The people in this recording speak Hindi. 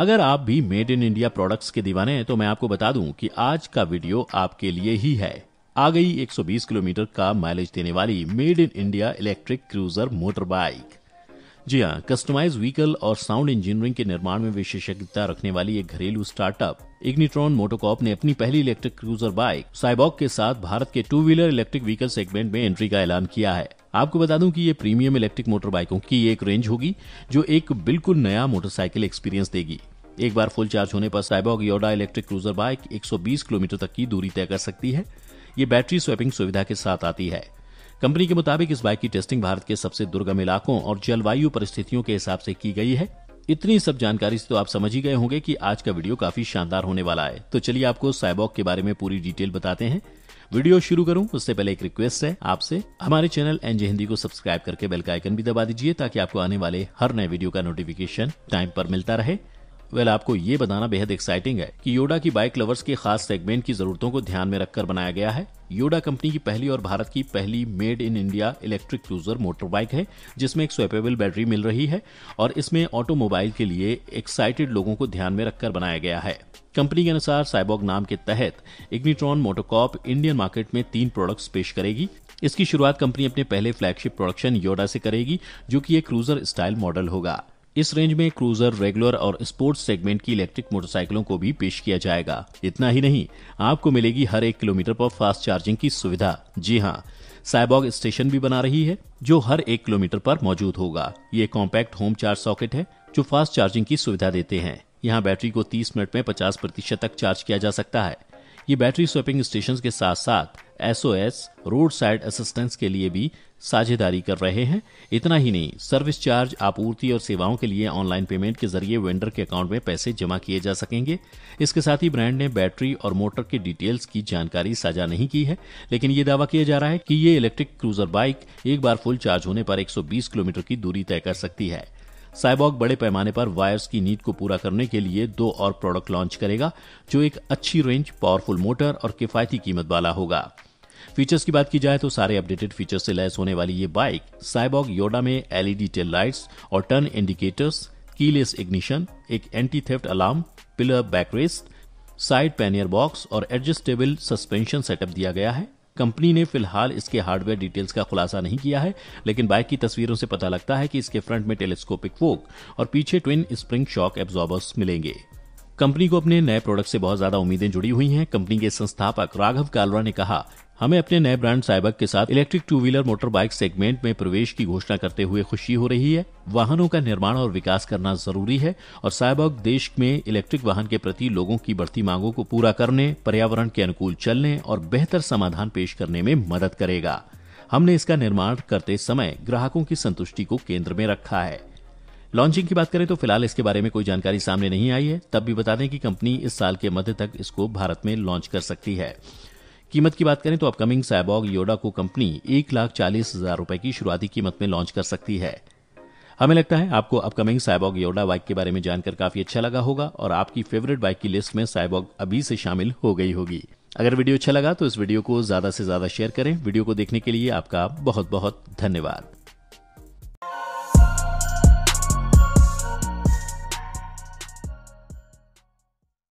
अगर आप भी मेड इन इंडिया प्रोडक्ट्स के दीवाने हैं तो मैं आपको बता दूं कि आज का वीडियो आपके लिए ही है आ गई 120 किलोमीटर का माइलेज देने वाली made in India electric cruiser motor bike जी हाँ कस्टमाइज व्हीकल और साउंड इंजीनियरिंग के निर्माण में विशेषज्ञता रखने वाली एक घरेलू स्टार्टअप इग्निट्रॉन मोटोकॉप ने अपनी पहली इलेक्ट्रिक क्रूजर बाइक साइबॉक के साथ भारत के two wheeler electric vehicle segment में एंट्री का ऐलान किया है आपको बता दूं कि ये प्रीमियम इलेक्ट्रिक मोटर बाइकों की एक रेंज होगी जो एक बिल्कुल नया मोटरसाइकिल एक्सपीरियंस देगी एक बार फुल चार्ज होने पर Cyborg Yoda electric cruiser bike 120 kilometre तक की दूरी तय कर सकती है ये बैटरी स्वैपिंग सुविधा के साथ आती है कंपनी के मुताबिक इस बाइक की टेस्टिंग भारत के सबसे दुर्गम इलाकों और जलवायु परिस्थितियों के हिसाब से की गई है इतनी सब जानकारी से तो आप समझ ही गए होंगे कि आज का वीडियो काफी शानदार होने वाला है तो चलिए आपको साइबॉग के बारे में पूरी डिटेल बताते हैं वीडियो शुरू करूं उससे पहले एक रिक्वेस्ट है आपसे हमारे चैनल एनजे हिंदी को सब्सक्राइब करके बेल का आइकन भी दबा दीजिए ताकि आपको आने वाले हर नए वीडियो का नोटिफिकेशन टाइम पर मिलता रहे वेल आपको ये बताना बेहद एक्साइटिंग है कि योडा की बाइक लवर्स के खास सेगमेंट की जरूरतों को ध्यान में रखकर बनाया गया है योडा कंपनी की पहली और भारत की पहली made in India electric cruiser motor bike है जिसमें एक स्वेपेबल बैटरी मिल रही है और इसमें ऑटोमोबाइल के लिए एक्साइटेड लोगों को ध्यान में रखकर बनाया गया है कंपनी के अनुसार साइबॉग नाम के तहत इग्निट्रॉन मोटोकॉप इंडियन मार्केट में तीन प्रोडक्ट्स पेश करेगी इसकी शुरुआत कंपनी अपने पहले फ्लैगशिप प्रोडक्शन योडा से करेगी जो कि एक क्रूजर स्टाइल मॉडल होगा इस रेंज में क्रूजर रेगुलर और स्पोर्ट्स सेगमेंट की इलेक्ट्रिक मोटरसाइकिलों को भी पेश किया जाएगा इतना ही नहीं आपको मिलेगी हर एक किलोमीटर पर फास्ट चार्जिंग की सुविधा जी हाँ साइबॉग स्टेशन भी बना रही है जो हर एक किलोमीटर पर मौजूद होगा ये कॉम्पैक्ट होम चार्ज सॉकेट है जो फास्ट चार्जिंग की सुविधा देते हैं यहाँ बैटरी को 30 मिनट में 50 प्रतिशत तक चार्ज किया जा सकता है ये बैटरी स्वैपिंग स्टेशन के साथ साथ एसओएस रोड साइड असिस्टेंस के लिए भी साझेदारी कर रहे हैं इतना ही नहीं सर्विस चार्ज आपूर्ति और सेवाओं के लिए ऑनलाइन पेमेंट के जरिए वेंडर के अकाउंट में पैसे जमा किए जा सकेंगे इसके साथ ही ब्रांड ने बैटरी और मोटर की डिटेल्स की जानकारी साझा नहीं की है लेकिन ये दावा किया जा रहा है कि ये इलेक्ट्रिक क्रूजर बाइक एक बार फुल चार्ज होने पर 120 किलोमीटर की दूरी तय कर सकती है साइबॉग बड़े पैमाने पर वायर्स की नीड को पूरा करने के लिए दो और प्रोडक्ट लॉन्च करेगा जो एक अच्छी रेंज पावरफुल मोटर और किफायती कीमत वाला होगा फीचर्स की बात की जाए तो सारे अपडेटेड फीचर्स से लैस होने वाली ये बाइक साइबॉग योडा में एलईडी टेल लाइट्स और टर्न इंडिकेटर्स कीलेस इग्निशन एक anti theft alarm pillar backrest side pannier box और एडजस्टेबल सस्पेंशन सेटअप दिया गया है कंपनी ने फिलहाल इसके हार्डवेयर डिटेल्स का खुलासा नहीं किया है लेकिन बाइक की तस्वीरों से पता लगता है कि इसके फ्रंट में टेलीस्कोपिक फोक और पीछे ट्विन स्प्रिंग शॉक एब्जॉर्बर्स मिलेंगे कंपनी को अपने नए प्रोडक्ट से बहुत ज्यादा उम्मीदें जुड़ी हुई हैं कंपनी के संस्थापक राघव कालवा ने कहा हमें अपने नए ब्रांड साइबक के साथ electric two wheeler motor bike segment में प्रवेश की घोषणा करते हुए खुशी हो रही है वाहनों का निर्माण और विकास करना जरूरी है और साइबक देश में इलेक्ट्रिक वाहन के प्रति लोगों की बढ़ती मांगों को पूरा करने पर्यावरण के अनुकूल चलने और बेहतर समाधान पेश करने में मदद करेगा हमने इसका निर्माण करते समय ग्राहकों की संतुष्टि को केंद्र में रखा है लॉन्चिंग की बात करें तो फिलहाल इसके बारे में कोई जानकारी सामने नहीं आई है तब भी बता दें कि कंपनी इस साल के मध्य तक इसको भारत में लॉन्च कर सकती है कीमत की बात करें तो अपकमिंग साइबॉग योडा को कंपनी एक लाख चालीस हजार रूपये की शुरुआती कीमत में लॉन्च कर सकती है हमें लगता है आपको अपकमिंग साइबॉग योडा बाइक के बारे में जानकर काफी अच्छा लगा होगा और आपकी फेवरेट बाइक की लिस्ट में साइबॉग अभी से शामिल हो गई होगी अगर वीडियो अच्छा लगा तो इस वीडियो को ज्यादा से ज्यादा शेयर करें वीडियो को देखने के लिए आपका बहुत बहुत धन्यवाद